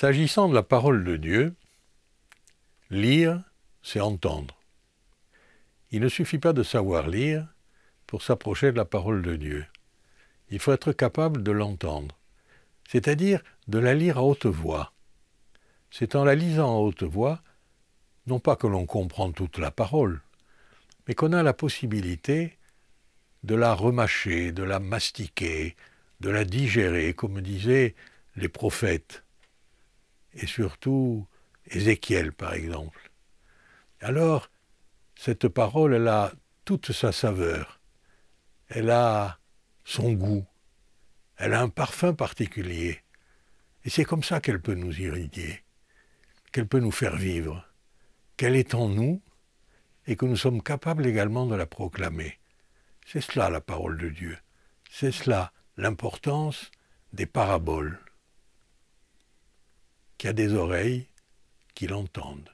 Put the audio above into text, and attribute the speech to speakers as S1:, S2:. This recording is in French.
S1: S'agissant de la parole de Dieu, lire, c'est entendre. Il ne suffit pas de savoir lire pour s'approcher de la parole de Dieu. Il faut être capable de l'entendre, c'est-à-dire de la lire à haute voix. C'est en la lisant à haute voix, non pas que l'on comprend toute la parole, mais qu'on a la possibilité de la remâcher, de la mastiquer, de la digérer, comme disaient les prophètes et surtout Ézéchiel par exemple. Alors, cette parole, elle a toute sa saveur, elle a son goût, elle a un parfum particulier, et c'est comme ça qu'elle peut nous irriguer, qu'elle peut nous faire vivre, qu'elle est en nous et que nous sommes capables également de la proclamer. C'est cela la parole de Dieu, c'est cela l'importance des paraboles qui a des oreilles, qui l'entendent.